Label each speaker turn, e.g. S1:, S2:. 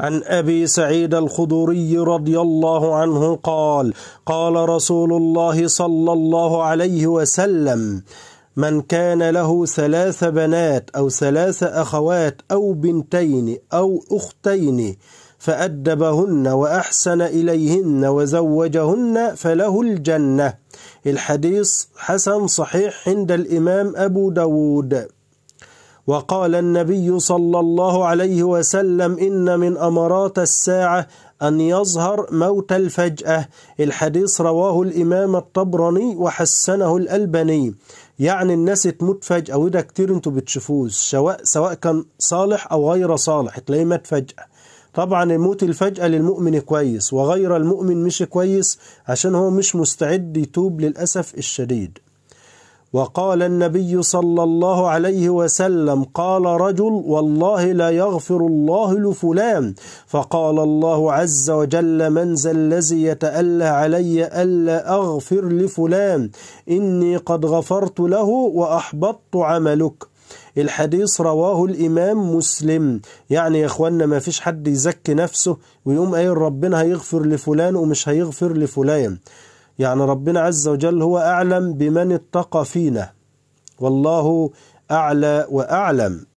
S1: عن أبي سعيد الخضري رضي الله عنه قال قال رسول الله صلى الله عليه وسلم من كان له ثلاث بنات أو ثلاث أخوات أو بنتين أو أختين فأدبهن وأحسن إليهن وزوجهن فله الجنة الحديث حسن صحيح عند الإمام أبو داود وقال النبي صلى الله عليه وسلم إن من أمرات الساعة أن يظهر موت الفجأة الحديث رواه الإمام الطبراني وحسنه الألباني يعني الناس تموت فجأة وده كتير انتوا بتشوفوه سواء, سواء كان صالح أو غير صالح تلاقيه مات فجأة طبعا الموت الفجأة للمؤمن كويس وغير المؤمن مش كويس عشان هو مش مستعد يتوب للأسف الشديد وقال النبي صلى الله عليه وسلم قال رجل والله لا يغفر الله لفلان فقال الله عز وجل من ذا الذي يتألى علي ألا أغفر لفلان إني قد غفرت له وأحبطت عملك الحديث رواه الإمام مسلم يعني يا إخوانا ما فيش حد يزكي نفسه ويقوم قايل ربنا هيغفر لفلان ومش هيغفر لفلان يعني ربنا عز وجل هو أعلم بمن اتقى فينا والله أعلى وأعلم